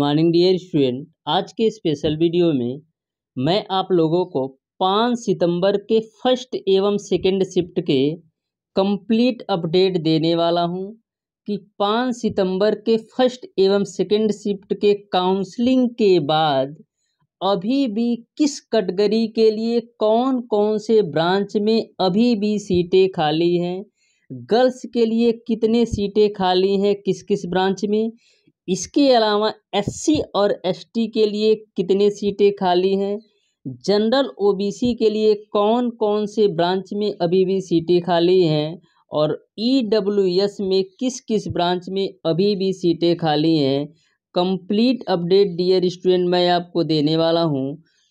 morning dear student आज के special video में मैं आप लोगों को पाँच सितंबर के फर्स्ट एवं सेकेंड शिफ्ट के कंप्लीट अपडेट देने वाला हूं कि पाँच सितंबर के फर्स्ट एवं सेकेंड शिफ्ट के काउंसलिंग के बाद अभी भी किस कैटेगरी के लिए कौन कौन से ब्रांच में अभी भी सीटें खाली हैं गर्ल्स के लिए कितने सीटें खाली हैं किस किस ब्रांच में इसके अलावा एससी और एसटी के लिए कितने सीटें खाली हैं जनरल ओबीसी के लिए कौन कौन से ब्रांच में अभी भी सीटें खाली हैं और ईडब्ल्यूएस e में किस किस ब्रांच में अभी भी सीटें खाली हैं कंप्लीट अपडेट डियर स्टूडेंट मैं आपको देने वाला हूं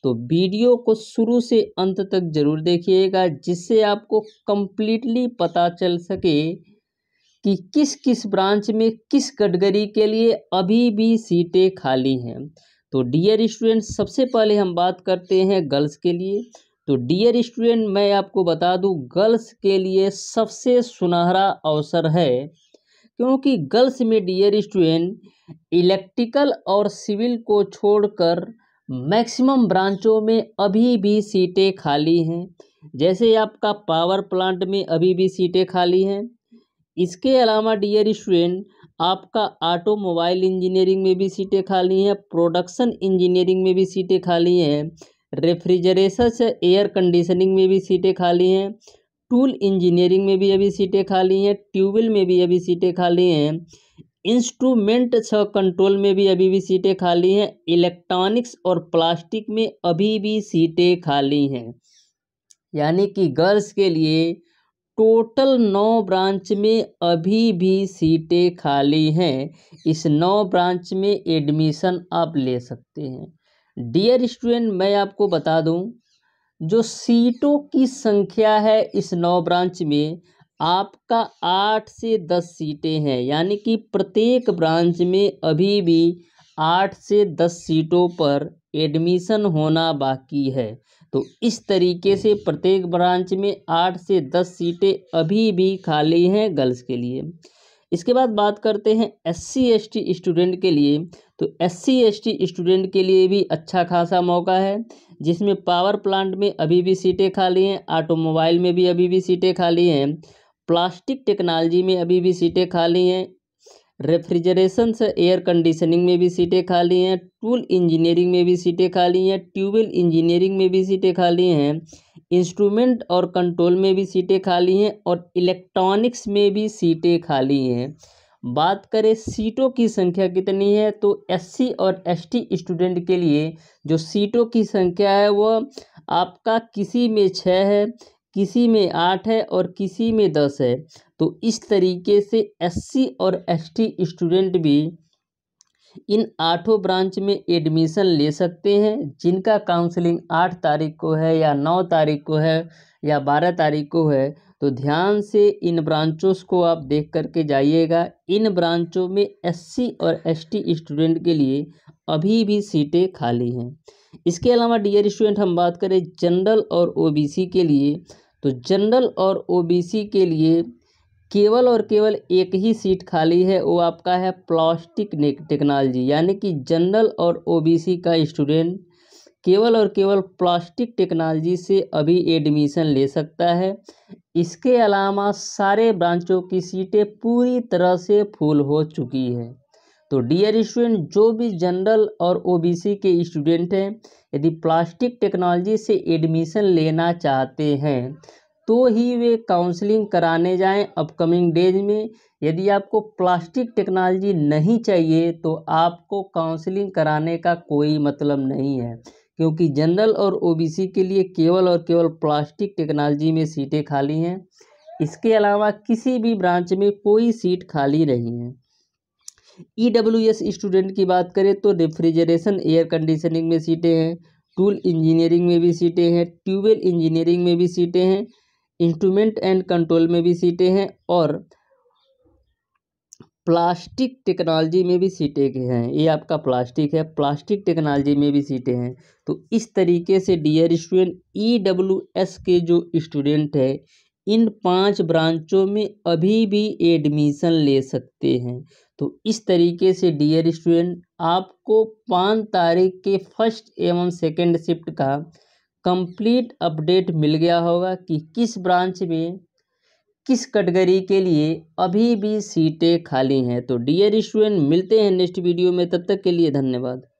तो वीडियो को शुरू से अंत तक ज़रूर देखिएगा जिससे आपको कंप्लीटली पता चल सके कि किस किस ब्रांच में किस कैटेगरी के लिए अभी भी सीटें खाली हैं तो डियर स्टूडेंट सबसे पहले हम बात करते हैं गर्ल्स के लिए तो डियर स्टूडेंट मैं आपको बता दूं गर्ल्स के लिए सबसे सुनहरा अवसर है क्योंकि गर्ल्स में डियर स्टूडेंट इलेक्ट्रिकल और सिविल को छोड़कर मैक्सिमम ब्रांचों में अभी भी सीटें खाली हैं जैसे आपका पावर प्लांट में अभी भी सीटें खाली हैं इसके अलावा डियर स्टूडेंट आपका ऑटोमोबाइल इंजीनियरिंग में भी सीटें खाली हैं प्रोडक्शन इंजीनियरिंग में भी सीटें खाली हैं रेफ्रिजरेशन से एयर कंडीशनिंग में भी सीटें खाली हैं टूल इंजीनियरिंग में भी अभी सीटें खाली हैं ट्यूबवेल में भी अभी सीटें खाली हैं इंस्ट्रूमेंट छ कंट्रोल में भी अभी भी सीटें खाली हैं इलेक्ट्रॉनिक्स और प्लास्टिक में अभी भी सीटें खाली हैं यानी कि गर्ल्स के लिए टोटल नौ ब्रांच में अभी भी सीटें खाली हैं इस नौ ब्रांच में एडमिशन आप ले सकते हैं डियर स्टूडेंट मैं आपको बता दूं जो सीटों की संख्या है इस नौ ब्रांच में आपका आठ से दस सीटें हैं यानी कि प्रत्येक ब्रांच में अभी भी आठ से दस सीटों पर एडमिशन होना बाकी है तो इस तरीके से प्रत्येक ब्रांच में आठ से दस सीटें अभी भी खाली हैं गर्ल्स के लिए इसके बाद बात करते हैं एस सी स्टूडेंट के लिए तो एस सी स्टूडेंट के लिए भी अच्छा खासा मौका है जिसमें पावर प्लांट में अभी भी सीटें खाली हैं ऑटोमोबाइल में भी अभी भी सीटें खाली हैं प्लास्टिक टेक्नोलॉजी में अभी भी सीटें खाली हैं रेफ्रिजरेशन से एयर कंडीशनिंग में भी सीटें खाली हैं टूल इंजीनियरिंग में भी सीटें खाली हैं ट्यूबवेल इंजीनियरिंग में भी सीटें खाली हैं इंस्ट्रूमेंट और कंट्रोल में भी सीटें खाली हैं और इलेक्ट्रॉनिक्स में भी सीटें खाली हैं बात करें सीटों की संख्या कितनी है तो एससी और एसटी स्टूडेंट के लिए जो सीटों की संख्या है वह आपका किसी में छः है किसी में आठ है और किसी में दस है तो इस तरीके से एससी और एसटी स्टूडेंट भी इन आठों ब्रांच में एडमिशन ले सकते हैं जिनका काउंसलिंग आठ तारीख को है या नौ तारीख को है या बारह तारीख को है तो ध्यान से इन ब्रांचों को आप देख करके जाइएगा इन ब्रांचों में एससी और एसटी स्टूडेंट के लिए अभी भी सीटें खाली हैं इसके अलावा डियर स्टूडेंट हम बात करें जनरल और ओबीसी के लिए तो जनरल और ओबीसी के लिए केवल और केवल एक ही सीट खाली है वो आपका है प्लास्टिक टेक्नोलॉजी यानी कि जनरल और ओबीसी का स्टूडेंट केवल और केवल प्लास्टिक टेक्नोलॉजी से अभी एडमिशन ले सकता है इसके अलावा सारे ब्रांचों की सीटें पूरी तरह से फुल हो चुकी है तो डियर स्टूडेंट जो भी जनरल और ओबीसी के स्टूडेंट हैं यदि प्लास्टिक टेक्नोलॉजी से एडमिशन लेना चाहते हैं तो ही वे काउंसलिंग कराने जाएं अपकमिंग डेज में यदि आपको प्लास्टिक टेक्नोलॉजी नहीं चाहिए तो आपको काउंसलिंग कराने का कोई मतलब नहीं है क्योंकि जनरल और ओबीसी के लिए केवल और केवल प्लास्टिक टेक्नोलॉजी में सीटें खाली हैं इसके अलावा किसी भी ब्रांच में कोई सीट खाली नहीं है ईडब्ल्यूएस e स्टूडेंट की बात करें तो रेफ्रिजरेशन एयर कंडीशनिंग में सीटें हैं टूल इंजीनियरिंग में भी सीटें हैं ट्यूबवेल इंजीनियरिंग में भी सीटें हैं इंस्ट्रूमेंट एंड कंट्रोल में भी सीटें हैं और प्लास्टिक टेक्नोलॉजी में भी सीटें हैं ये आपका प्लास्टिक है प्लास्टिक टेक्नोलॉजी में भी सीटें हैं तो इस तरीके से dear student E W S के जो स्टूडेंट है इन पाँच ब्रांचों में अभी भी एडमिशन ले सकते हैं तो इस तरीके से डियर स्टूडेंट आपको पाँच तारीख के फर्स्ट एवं सेकेंड शिफ्ट का कंप्लीट अपडेट मिल गया होगा कि किस ब्रांच में किस कैटेगरी के लिए अभी भी सीटें खाली हैं तो डियर स्टूडेंट मिलते हैं नेक्स्ट वीडियो में तब तक के लिए धन्यवाद